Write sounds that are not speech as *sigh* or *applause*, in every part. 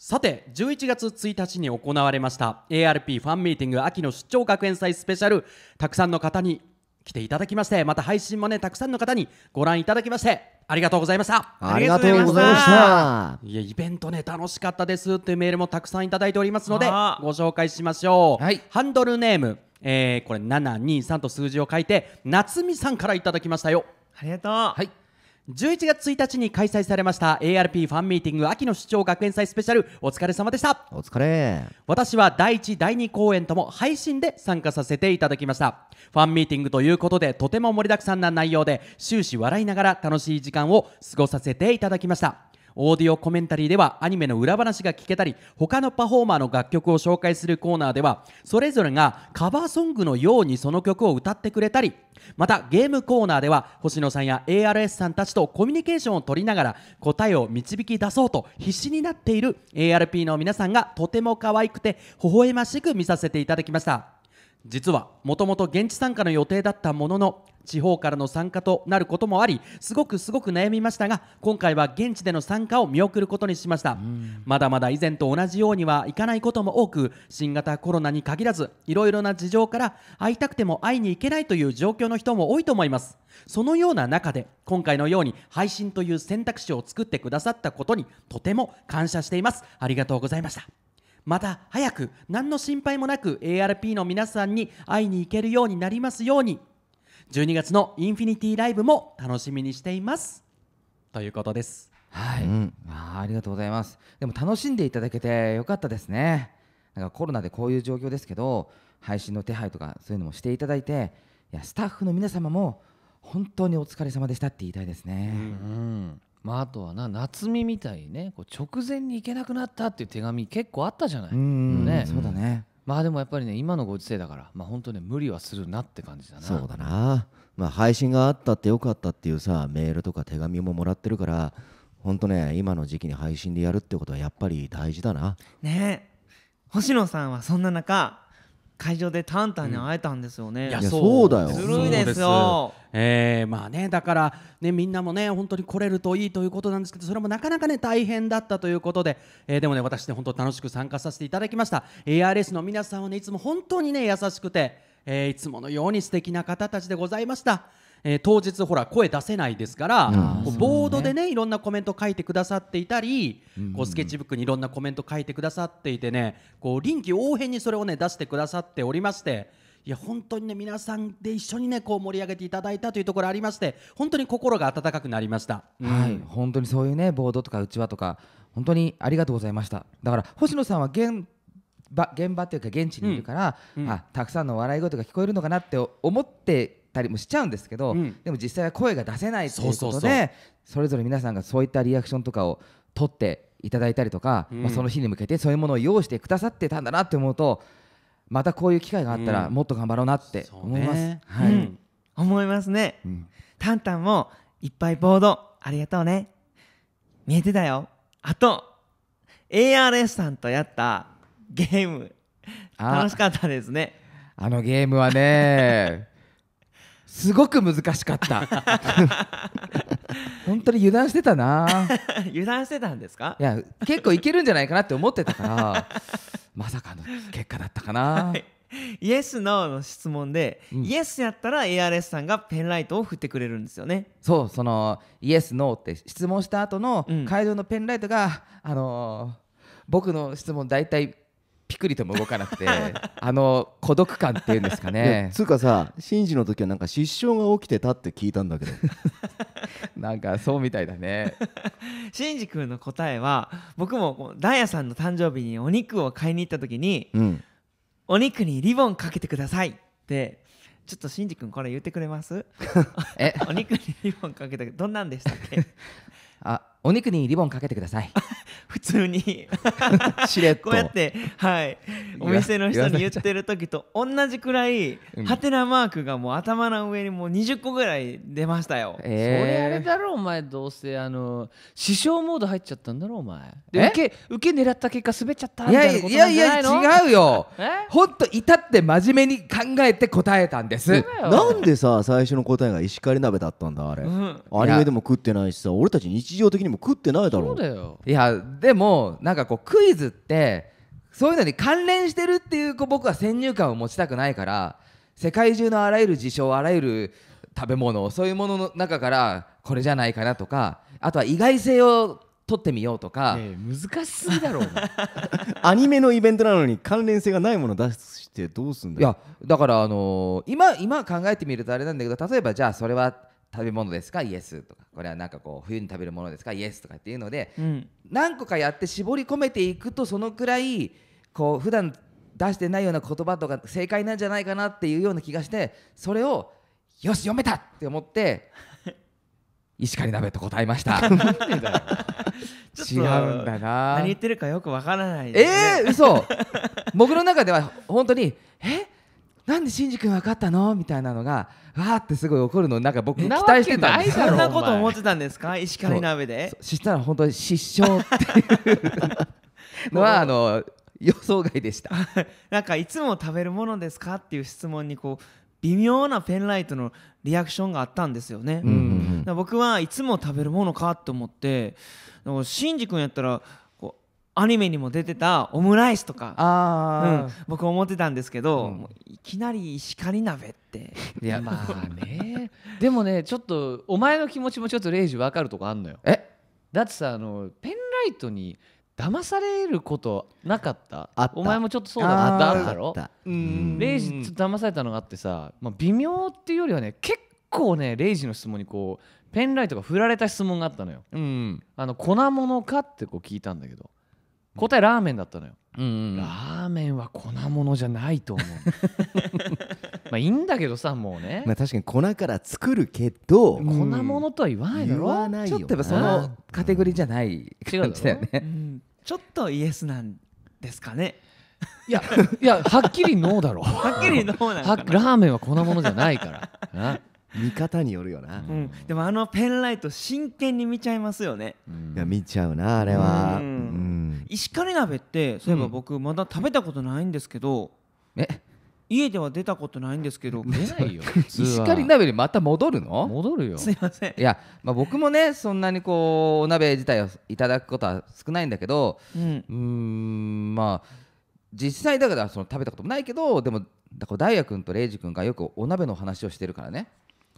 さて11月1日に行われました ARP ファンミーティング秋の出張学園祭スペシャルたくさんの方に来ていただきましてまた配信もねたくさんの方にご覧いただきましてありがとうございましたありがとうございましたいやイベントね楽しかったですっていうメールもたくさんいただいておりますのでご紹介しましょう、はい、ハンドルネーム、えー、これ723と数字を書いて夏美さんからいただきましたよありがとうはい11月1日に開催されました ARP ファンミーティング秋の市長学園祭スペシャルお疲れ様でしたお疲れ私は第1第2公演とも配信で参加させていただきましたファンミーティングということでとても盛りだくさんな内容で終始笑いながら楽しい時間を過ごさせていただきましたオーディオコメンタリーではアニメの裏話が聞けたり他のパフォーマーの楽曲を紹介するコーナーではそれぞれがカバーソングのようにその曲を歌ってくれたりまたゲームコーナーでは星野さんや ARS さんたちとコミュニケーションを取りながら答えを導き出そうと必死になっている ARP の皆さんがとても可愛くて微笑ましく見させていただきました。実はもともと現地参加の予定だったものの地方からの参加となることもありすごくすごく悩みましたが今回は現地での参加を見送ることにしましたまだまだ以前と同じようにはいかないことも多く新型コロナに限らずいろいろな事情から会いたくても会いに行けないという状況の人も多いと思いますそのような中で今回のように配信という選択肢を作ってくださったことにとても感謝していますありがとうございましたまた早く何の心配もなく ARP の皆さんに会いに行けるようになりますように12月のインフィニティライブも楽しみにしていますということですはい、うん、あありがとうございますでも楽しんでいただけてよかったですねなんかコロナでこういう状況ですけど配信の手配とかそういうのもしていただいていやスタッフの皆様も本当にお疲れ様でしたって言いたいですね、うん、まあ、あとはな夏美みたいにねこう直前に行けなくなったっていう手紙結構あったじゃない。うんね、そうだねまあでもやっぱりね今のご時世だからまあ本当ね無理はするなって感じだなそうだなまあ配信があったってよかったっていうさメールとか手紙ももらってるから本当ね今の時期に配信でやるってことはやっぱり大事だなね星野さんはそんな中会場でタンタンに会えたんですよね。うん、いやそうだよ。ずるいですよ。すえー、まあねだからねみんなもね本当に来れるといいということなんですけどそれもなかなかね大変だったということで、えー、でもね私ね本当楽しく参加させていただきました。ARS の皆さんはねいつも本当にね優しくて、えー、いつものように素敵な方たちでございました。えー、当日ほら声出せないですからボードでねいろんなコメント書いてくださっていたり、こうスケッチブックにいろんなコメント書いてくださっていてねこう臨機応変にそれをね出してくださっておりまして。いや本当にね皆さんで一緒にねこう盛り上げていただいたというところありまして本当に心が温かくなりました、はい、本当にそういうねボードとかうちわとか本当にありがとうございましただから星野さんは現場現場というか現地にいるから、うんうん、あたくさんの笑い声とか聞こえるのかなって思ってたりもしちゃうんですけど、うん、でも実際は声が出せないということでそれぞれ皆さんがそういったリアクションとかを取っていただいたりとか、うん、まあ、その日に向けてそういうものを用意してくださってたんだなって思うとまたこういう機会があったらもっと頑張ろうなって思います。ね、はい、思いますね、タンタンもいっぱいボードありがとうね見えてたよあと ARS さんとやったゲーム楽しかったですねあのゲームはねすごく難しかった *laughs* 本当に油断してたな油断してたんですかいや結構いけるんじゃないかなって思ってたからまさかの結果だったかな、はい、イエス・ノーの質問で、うん、イエスやったら ARS さんがペンライトを振ってくれるんですよねそうそのイエス・ノーって質問した後の会場のペンライトが、うん、あのー、僕の質問だいたいピクリとも動かなくて *laughs* あの孤独感っていうんですかねつうかさ真治の時はなんか失笑が起きてたって聞いたんだけど *laughs* なんかそうみたいだね真治 *laughs* 君の答えは僕もダイヤさんの誕生日にお肉を買いに行った時に、うん、お肉にリボンかけてくださいってちょっとしんじ君これ言ってくれますお肉にリボンかけたどんなんでしたっけあお肉にリボンかけてください *laughs* 普通に *laughs* しれっとこうやってはいお店の人に言ってる時と同じくらいハテナマークがもう頭の上にもう20個ぐらい出ましたよ、えー、それあれだろお前どうせあの師匠モード入っちゃったんだろお前受け受け狙った結果滑っちゃったみたいなことなんじゃないのいやいや違うよほんと至って真面目に考えて答えたんですなんでさ最初の答えが石狩鍋だったんだあれ、うん、アニメでも食ってないしさ俺たち日常的にも食ってないだろそうだよいやでもなんかこうクイズってそういうのに関連してるっていう僕は先入観を持ちたくないから世界中のあらゆる事象あらゆる食べ物そういうものの中からこれじゃないかなとかあとは意外性を取ってみようとか、難しすぎだろう *laughs* アニメのイベントなのに関連性がないもの出してどうすんだよいやだからあのー、今今考えてみるとあれなんだけど例えばじゃあそれは食べ物ですかイエスとかこれはなんかこう冬に食べるものですかイエスとかっていうので、うん、何個かやって絞り込めていくとそのくらいこう普段出してないような言葉とか正解なんじゃないかなっていうような気がしてそれをよし読めたって思って *laughs* 石狩鍋と答えました *laughs* *laughs* 違うんだな何言ってるかよくわからないえー、嘘僕の中では本当にえなんでしんじ君分かったのみたいなのがわーってすごい怒るのなんか僕期待してたんですそんなこと思ってたんですか石狩鍋でそしたら本当に失笑っていうのはあの予想外でした *laughs* なんかいつも食べるものですかっていう質問にこう微妙なペンライトのリアクションがあったんですよね、僕はいつも食べるものかと思ってシンジ君やったらアニメにも出てたオムライスとか、うん、僕思ってたんですけど、うん、いきなり石狩鍋っていやまあね *laughs* でもねちょっとお前の気持ちもちょっとレイジ分かるとこあんのよえだってさあのペンライトに騙されることなかったお前もちょっとそうだなあっただろうんレイジ騙されたのがあってさ、まあ、微妙っていうよりはね結構ねレイジの質問にこうペンライトが振られた質問があったのよ、うん、あの粉物かってこう聞いたんだけど答えラーメンだったのよ、うんうん、ラーメンは粉物じゃないと思う *laughs* まあいいんだけどさもうね、まあ、確かに粉から作るけど、粉物とは言わないだろ言わないちょっとやっぱそのカテゴリーじゃない感じだよね、うん、ちょっとイエスなんですかねいやいやはっきりノーだろ *laughs* はっきりノーなんだラーメンは粉物じゃないから *laughs* *laughs* 見方によるよな、うん、でもあのペンライト真剣に見ちゃいますよね、うん、いや見ちゃうなあれは、うん、石狩鍋ってそういえば僕まだ食べたことないんですけど、え家では出たことないんですけど *laughs* 出ないよ *laughs* 石狩鍋にまた戻るの戻るよすいませんいや、まあ、僕もねそんなにこうお鍋自体をいただくことは少ないんだけどうんうんまあ実際だからその食べたこともないけどでもだから大也君と礼二君がよくお鍋の話をしてるからね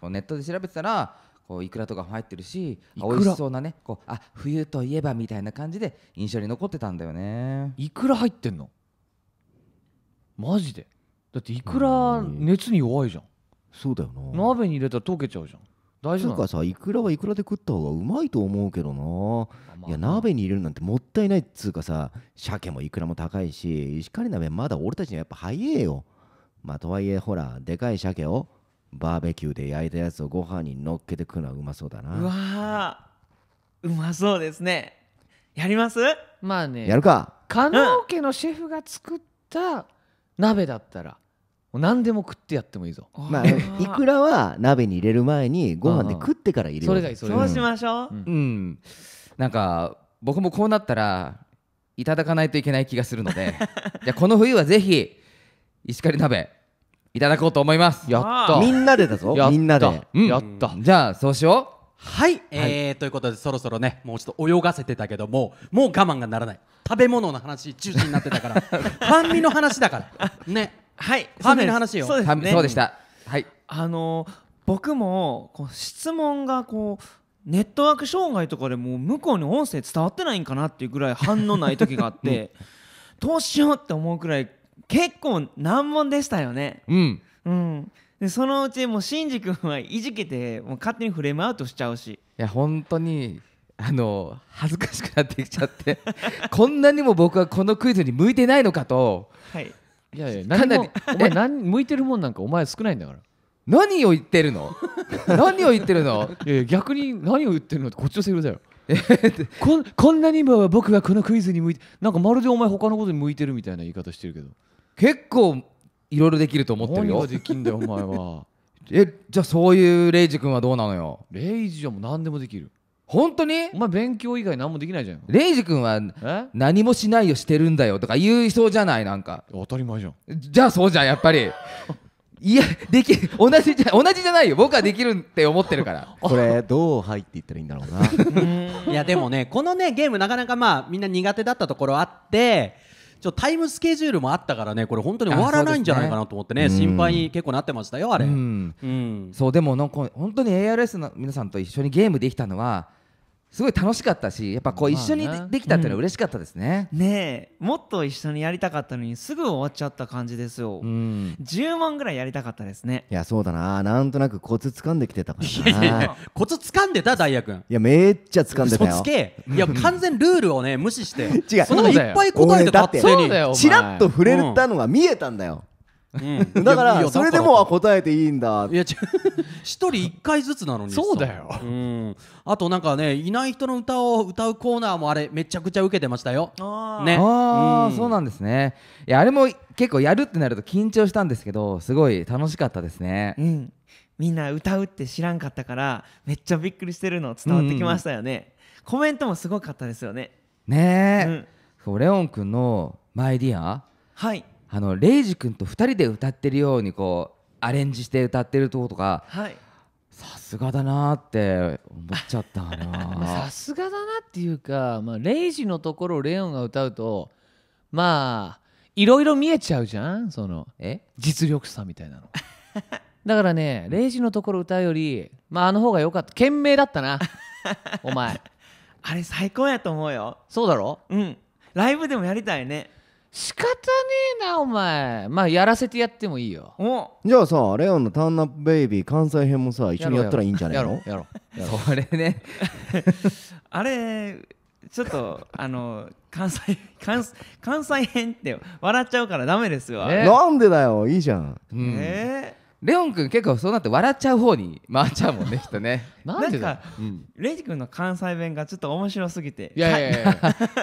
こうネットで調べてたらこうイクラとかも入ってるし美味しそうなねこうあ冬といえばみたいな感じで印象に残ってたんだよねいくら入ってんのマジでだっていくら熱に弱いじゃんそうだよな鍋に入れたら溶けちゃうじゃん大丈夫かさいくらはいくらで食った方がうまいと思うけどな、まあ、いや鍋に入れるなんてもったいないっつうかさ鮭もいくらも高いし石狩鍋まだ俺たちにはやっぱ早えよまあとはいえほらでかい鮭をバーベキューで焼いたやつをご飯に乗っけてくのはうまそうだなうわーうまそうですねやりますまあねやるか加納家のシェフが作った鍋だったら、もう何でも食ってやってもいいぞまあ、いくらは鍋に入れる前にご飯で食ってから入れるそれがいいそれがそいうしましょう、うん、うん、なんか僕もこうなったらいただかないといけない気がするので *laughs* じゃこの冬はぜひ石狩鍋いただこうと思いますやったみんなでだぞみんなでやった、じゃあそうしようはい、えー、ということでそろそろねもうちょっと泳がせてたけどももう我慢がならない食べ物の話中心になってたから *laughs* 半身の話だからねはい半身の話よそうです、ね、そうでしたはいあのー、僕もこう質問がこうネットワーク障害とかでも向こうに音声伝わってないんかなっていうぐらい反応ない時があって、どうしようって思うくらい結構難問でしたよね。うん、うん、でそのうちもうしんじ君はいじけてもう勝手にフレームアウトしちゃうし。いや本当にあの恥ずかしくなってきちゃって *laughs* こんなにも僕はこのクイズに向いてないのかと。はい、いやいや何もお前何向いてるもんなんかお前少ないんだから。何を言ってるの *laughs* 何を言ってるのいや逆に何を言ってるのってこっちのセリフだよこんなにも僕はこのクイズに向いてなんかまるでお前他のことに向いてるみたいな言い方してるけど結構いろいろできると思ってるよ。できんだよお前は。*laughs* えじゃあそういうレイジ君はどうなのよ。レイジはもう何でもできる。本当にお前勉強以外何もできないじゃんレイジ君は何もしないよしてるんだよとか言いそうじゃないなんか当たり前じゃんじゃあそうじゃんやっぱり *laughs* いやでき同じじゃ同じじゃないよ僕はできるって思ってるから *laughs* これどう入っていったらいいんだろうないやでもねこのねゲームなかなかまあみんな苦手だったところあってちょタイムスケジュールもあったからねこれ本当に終わらないんじゃないかなと思ってね、ね、心配に結構なってましたよあれ、うん、うん、そうでもなんか本当に ARS の皆さんと一緒にゲームできたのはすごい楽しかったしやっぱこう一緒にできたっていうのは嬉しかったですね、うん、ねえもっと一緒にやりたかったのにすぐ終わっちゃった感じですよ、うん、10万ぐらいやりたかったですねいやそうだななんとなくコツ掴んできてたからないやいやいやコツ掴んでたダイヤ君いやめっちゃ掴んでたよそつけいや完全ルールをね無視して違うそんいっぱい答えてたってそうだよチラッと触れたのが見えたんだようん、だからそれでもは答えていいんだいや *laughs* 一人一回ずつなのにそうだよ、うん、あとなんかねいない人の歌を歌うコーナーもあれめちゃくちゃ受けてましたよあ、ね、あ、うん、そうなんですねいやあれも結構やるってなると緊張したんですけどすごい楽しかったですね、うん、みんな歌うって知らんかったからめっちゃびっくりしてるの伝わってきましたよね、うん、コメントもすごかったですよねねえ、うん、レオン君の「マイディア」はいあのレイジ君と2人で歌ってるようにこうアレンジして歌ってるとことか、はい、さすがだなって思っちゃったな *laughs* さすがだなっていうか、まあ、レイジのところをレオンが歌うとまあいろいろ見えちゃうじゃんそのえ実力差みたいなのだからねレイジのところ歌うよりまああの方が良かった賢明だったなお前 *laughs* あれ最高やと思うよそうだろうんライブでもやりたいね仕方ねえなお前まあやらせてやってもいいよじゃあさレオンの「ターンナップベイビー」関西編もさ一緒にやったらいいんじゃねえのやろやろそれね *laughs* あれちょっとあの関西関関西編って笑っちゃうからダメですよ、ね、なんでだよいいじゃん、ええーレオン君結構そうなって笑っちゃう方に回っちゃうもんねきっとね *laughs* なんか、うん、レイジ君の関西弁がちょっと面白すぎていやいやいや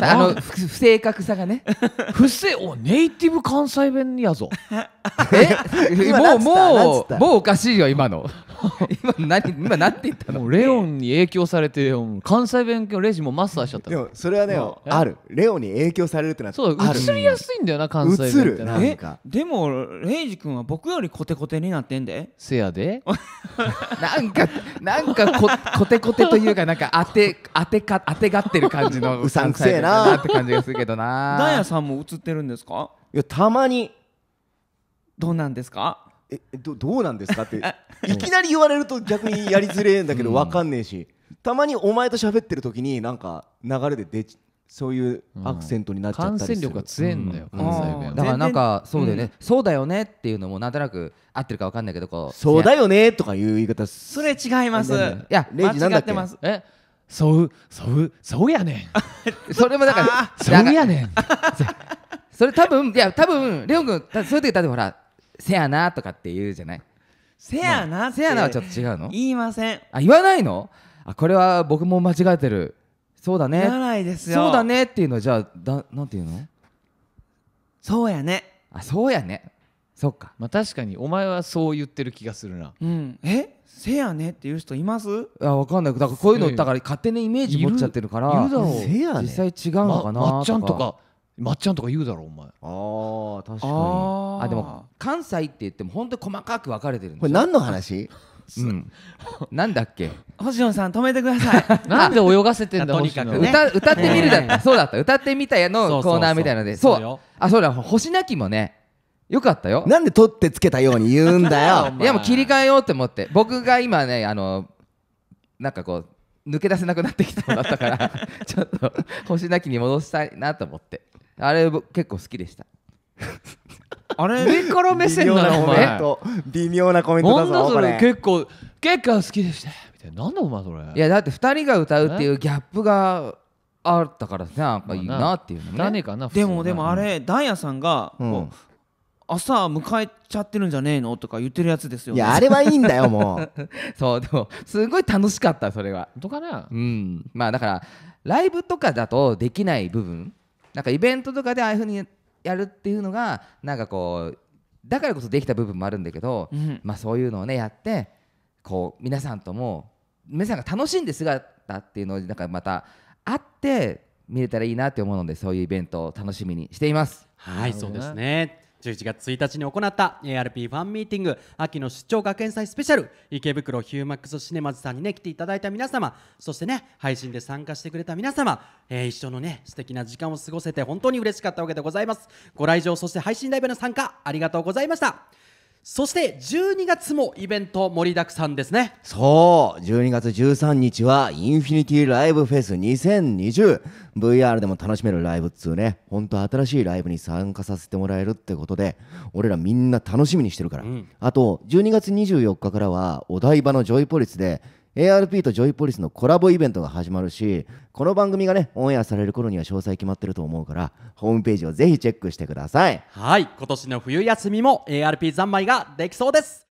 *laughs* あの不正確さがね *laughs* 不正おネイティブ関西弁やぞえもうもうもうおかしいよ今の *laughs* 今何今何て言ったのもうレオンに影響されて関西弁のレジもマスターしちゃったでもそれはねあるレオンに影響されるってなそう映りやすいんだよな関西弁っなんかでもレイジ君は僕よりコテコテになってんでせやで *laughs* なんかなんかこコテコテというかなんか当て当てか当てがってる感じの *laughs* うさんくせえなって感じがするけどなダイヤさんも映ってるんですかいやたまにどうなんですかえどどうなんですかっていきなり言われると逆にやりづれえんだけど分かんねえし、たまにお前と喋ってる時になんか流れで出ちそういうアクセントになっちゃったりする、感染力が強いんだよ、関西弁だからなんかそうよね、そうだよねっていうのもなんとなく合ってるか分かんないけどこうそうだよねとかいう言い方それ違いますいやレイジなってっすえそうそうそうやねん *laughs* それもだから *laughs* そうやねん *laughs* それ多分いや多分レオン君そういう時例えばほらせやなとかって言うじゃないせやなってせやなはちょっと違うの言いませんあ言わないのあこれは僕も間違えてるそうだね言わないですよそうだねっていうのはじゃあだなんていうのそうやねあそうやねそっかまあ確かにお前はそう言ってる気がするなうんえせやねっていう人いますあやわかんないだからこういうのだから勝手にイメージ持っちゃってるからせやね実際違うのかなまっちゃんとかまっちゃんとか言うだろお前ああ確かにああでも関西って言っても本当に細かく分かれてるんですこれ何の話 *laughs* うん、なんだっけ星野さん止めてください *laughs* なんで泳がせてんだとにかく、ね、歌歌ってみるだっそうだった歌ってみたやのコーナーみたいのでそうあそうだ星なきもねよかったよなんで取ってつけたように言うんだよ *laughs* いやもう切り替えようと思って僕が今ねあのなんかこう抜け出せなくなってきそうだったからちょっと星なきに戻したいなと思ってあれ結構好きでしたあれ上から目線なのお前微妙なコメントだぞだそれ結構結構好きでしたみたいなんだお前それいやだって2人が歌うっていうギャップがあったからなっぱいいなっていうのね、でもでもあれ、ダイヤさんが、うん、朝迎えちゃってるんじゃねえのとか言ってるやつですよ、ね、いやあれはいいんだよもう *laughs* そうでもすごい楽しかったそれはとかなうんまあだからライブとかだとできない部分なんかイベントとかでああいうふうにやるっていうのがなんかこうだからこそできた部分もあるんだけど、うん、まあ、そういうのをねやってこう皆さんとも皆さんが楽しんで姿っていうのをなんかまたあって見れたらいいなって思うのでそういうイベントを楽しみにしています。はい、そうですね。11月1日に行った ARP ファンミーティング秋の出張学園祭スペシャル池袋ヒューマックスシネマズさんにね来ていただいた皆様そしてね配信で参加してくれた皆様、えー、一緒のね素敵な時間を過ごせて本当に嬉しかったわけでございますご来場そして配信ライブの参加ありがとうございましたそして12月もイベント盛りだくさんですねそう12月13日はインフィニティライブフェス 2020VR でも楽しめるライブっつうねほんと新しいライブに参加させてもらえるってことで俺らみんな楽しみにしてるから、うん、あと12月24日からはお台場のジョイポリスで ARP とジョイポリスのコラボイベントが始まるし、この番組がね、オンエアされる頃には詳細決まってると思うから、ホームページをぜひチェックしてください。はい、今年の冬休みも ARP 三昧ができそうです。